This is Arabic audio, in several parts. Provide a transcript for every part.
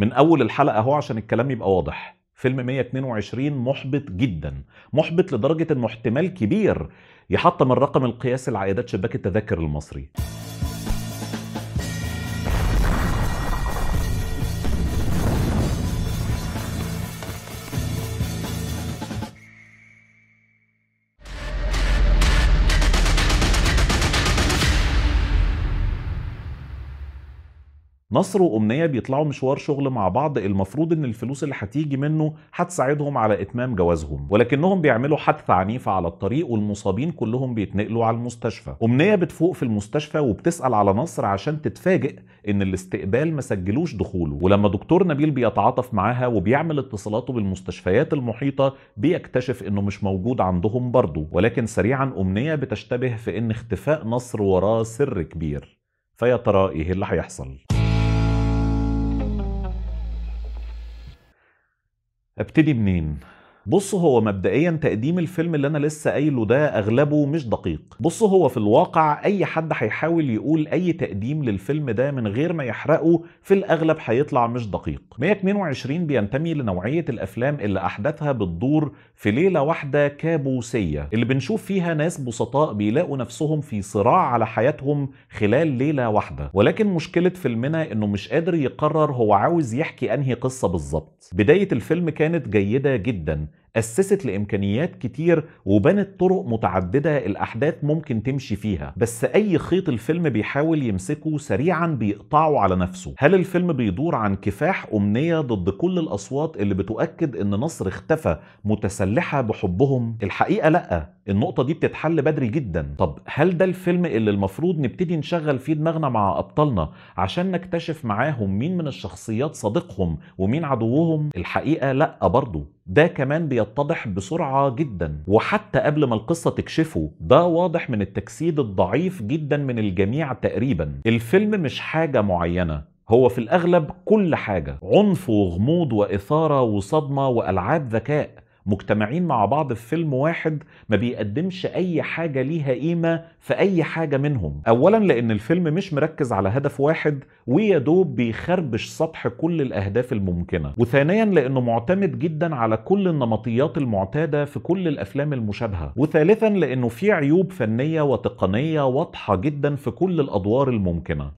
من اول الحلقه اهو عشان الكلام يبقى واضح فيلم 122 محبط جدا محبط لدرجه انه احتمال كبير يحطم الرقم القياسي لعائدات شباك التذاكر المصري نصر وامنيه بيطلعوا مشوار شغل مع بعض المفروض ان الفلوس اللي هتيجي منه هتساعدهم على اتمام جوازهم ولكنهم بيعملوا حادثه عنيفه على الطريق والمصابين كلهم بيتنقلوا على المستشفى امنيه بتفوق في المستشفى وبتسال على نصر عشان تتفاجئ ان الاستقبال ما سجلوش دخوله ولما دكتور نبيل بيتعاطف معاها وبيعمل اتصالاته بالمستشفيات المحيطه بيكتشف انه مش موجود عندهم برضه ولكن سريعا امنيه بتشتبه في ان اختفاء نصر وراه سر كبير فيا ترى ايه اللي هيحصل ابتدي منين بص هو مبدئيا تقديم الفيلم اللي انا لسه قايله ده اغلبه مش دقيق بص هو في الواقع اي حد هيحاول يقول اي تقديم للفيلم ده من غير ما يحرقه في الاغلب هيطلع مش دقيق 122 بينتمي لنوعيه الافلام اللي احداثها بتدور في ليله واحده كابوسيه اللي بنشوف فيها ناس بسطاء بيلاقوا نفسهم في صراع على حياتهم خلال ليله واحده ولكن مشكله فيلمنا انه مش قادر يقرر هو عاوز يحكي انهي قصه بالظبط بدايه الفيلم كانت جيده جدا أسست لإمكانيات كتير وبنت طرق متعددة الأحداث ممكن تمشي فيها بس أي خيط الفيلم بيحاول يمسكه سريعا بيقطعه على نفسه هل الفيلم بيدور عن كفاح أمنية ضد كل الأصوات اللي بتؤكد أن نصر اختفى متسلحة بحبهم؟ الحقيقة لأ النقطة دي بتتحل بدري جدا طب هل ده الفيلم اللي المفروض نبتدي نشغل فيه دماغنا مع أبطالنا عشان نكتشف معاهم مين من الشخصيات صديقهم ومين عدوهم الحقيقة لأ برضه ده كمان بيتضح بسرعة جدا وحتى قبل ما القصة تكشفه ده واضح من التجسيد الضعيف جدا من الجميع تقريبا الفيلم مش حاجة معينة هو في الأغلب كل حاجة عنف وغموض وإثارة وصدمة وألعاب ذكاء مجتمعين مع بعض في فيلم واحد ما بيقدمش اي حاجه ليها قيمه في اي حاجه منهم اولا لان الفيلم مش مركز على هدف واحد ويا دوب بيخربش سطح كل الاهداف الممكنه وثانيا لانه معتمد جدا على كل النمطيات المعتاده في كل الافلام المشابهه وثالثا لانه في عيوب فنيه وتقنيه واضحه جدا في كل الادوار الممكنه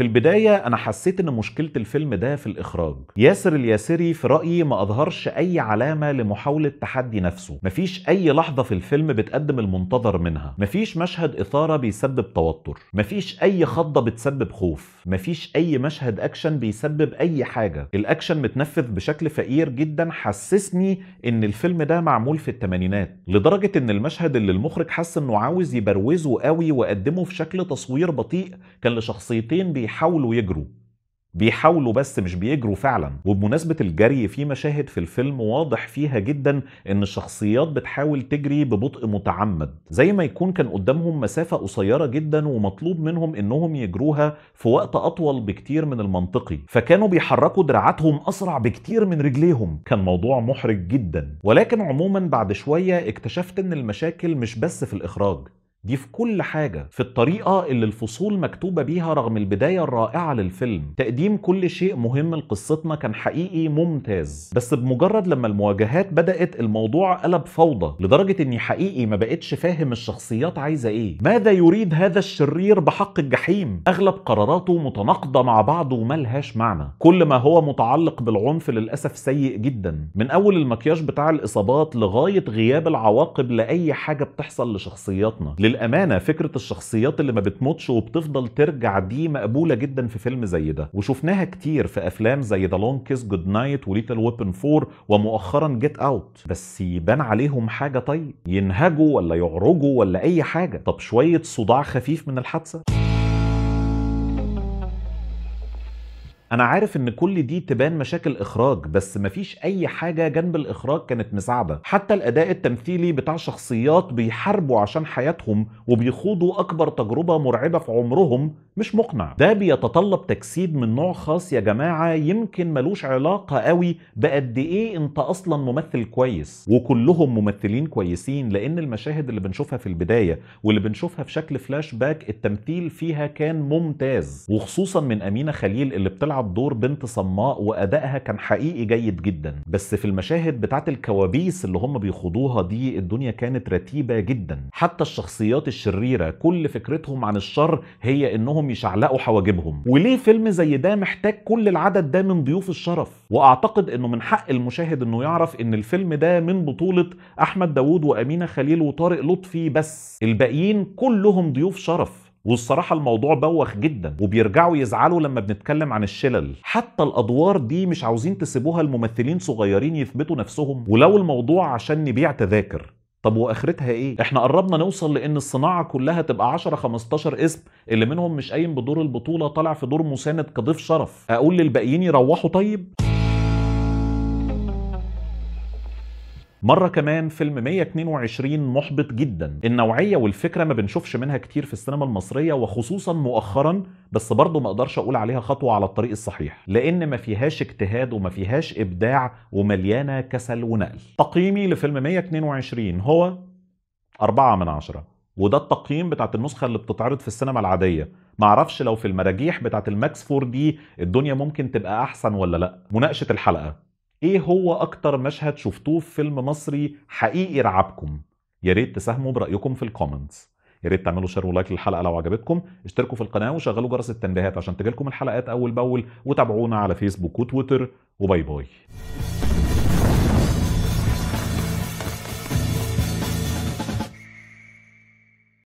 في البداية أنا حسيت إن مشكلة الفيلم ده في الإخراج ياسر الياسري في رأيي ما أظهرش أي علامة لمحاولة تحدي نفسه مفيش أي لحظة في الفيلم بتقدم المنتظر منها مفيش مشهد إثارة بيسبب توتر مفيش أي خضة بتسبب خوف مفيش أي مشهد أكشن بيسبب أي حاجة الأكشن متنفذ بشكل فقير جدا حسسني إن الفيلم ده معمول في الثمانينات لدرجة إن المشهد اللي المخرج حس إنه عاوز يبروزه قوي وقدمه في شكل تصوير بطيء كان لشخصيتين بي بيحاولوا يجروا بيحاولوا بس مش بيجروا فعلا وبمناسبة الجري في مشاهد في الفيلم واضح فيها جدا ان الشخصيات بتحاول تجري ببطء متعمد زي ما يكون كان قدامهم مسافة قصيرة جدا ومطلوب منهم انهم يجروها في وقت اطول بكتير من المنطقي فكانوا بيحركوا دراعاتهم اسرع بكتير من رجليهم كان موضوع محرج جدا ولكن عموما بعد شوية اكتشفت ان المشاكل مش بس في الاخراج دي في كل حاجة في الطريقة اللي الفصول مكتوبة بيها رغم البداية الرائعة للفيلم تقديم كل شيء مهم لقصتنا كان حقيقي ممتاز بس بمجرد لما المواجهات بدأت الموضوع قلب فوضى لدرجة اني حقيقي ما بقتش فاهم الشخصيات عايزة ايه ماذا يريد هذا الشرير بحق الجحيم اغلب قراراته متناقضة مع بعض وملهاش معنى كل ما هو متعلق بالعنف للأسف سيء جدا من اول المكياج بتاع الاصابات لغاية غياب العواقب لأي حاجة بتحصل لشخصياتنا للامانه فكره الشخصيات اللي ما بتموتش وبتفضل ترجع دي مقبوله جدا في فيلم زي ده وشفناها كتير في افلام زي ذا لونج كيس جود نايت وليتل ويبن 4 ومؤخرا جيت اوت بس يبان عليهم حاجه طيب ينهجوا ولا يعرجوا ولا اي حاجه طب شويه صداع خفيف من الحادثه انا عارف ان كل دي تبان مشاكل اخراج بس مفيش اي حاجه جنب الاخراج كانت مساعده حتى الاداء التمثيلي بتاع شخصيات بيحاربوا عشان حياتهم وبيخوضوا اكبر تجربه مرعبه في عمرهم مش مقنع ده بيتطلب تجسيد من نوع خاص يا جماعه يمكن ملوش علاقه قوي بقد ايه انت اصلا ممثل كويس وكلهم ممثلين كويسين لان المشاهد اللي بنشوفها في البدايه واللي بنشوفها في شكل فلاش باك التمثيل فيها كان ممتاز وخصوصا من امينه خليل اللي بتلعب بتلعب دور بنت صماء وادائها كان حقيقي جيد جدا بس في المشاهد بتاعت الكوابيس اللي هم بيخوضوها دي الدنيا كانت رتيبه جدا حتى الشخصيات الشريره كل فكرتهم عن الشر هي انهم يشعلقوا حواجبهم وليه فيلم زي ده محتاج كل العدد ده من ضيوف الشرف واعتقد انه من حق المشاهد انه يعرف ان الفيلم ده من بطوله احمد داوود وامينه خليل وطارق لطفي بس الباقيين كلهم ضيوف شرف والصراحة الموضوع بوخ جدا وبيرجعوا يزعلوا لما بنتكلم عن الشلل حتى الأدوار دي مش عاوزين تسيبوها لممثلين صغيرين يثبتوا نفسهم ولو الموضوع عشان نبيع تذاكر طب واخرتها ايه؟ احنا قربنا نوصل لان الصناعه كلها تبقى 10 15 اسم اللي منهم مش قايم بدور البطوله طالع في دور مساند كضيف شرف، اقول للباقيين يروحوا طيب؟ مرة كمان فيلم 122 محبط جدا النوعية والفكرة ما بنشوفش منها كتير في السينما المصرية وخصوصا مؤخرا بس برضه ما اقدرش اقول عليها خطوة على الطريق الصحيح لان ما فيهاش اجتهاد وما فيهاش ابداع ومليانة كسل ونقل تقييمي لفيلم 122 هو 4 من 10 وده التقييم بتاعت النسخة اللي بتتعرض في السينما العادية معرفش لو في المراجيح بتاعت الماكس 4 دي الدنيا ممكن تبقى احسن ولا لا مناقشة الحلقة ايه هو اكتر مشهد شفتوه في فيلم مصري حقيقي رعبكم يا ريت تساهموا برايكم في الكومنتس يا ريت تعملوا شير ولايك للحلقه لو عجبتكم اشتركوا في القناه وشغلوا جرس التنبيهات عشان تجيلكم الحلقات اول باول وتابعونا على فيسبوك وتويتر وباي باي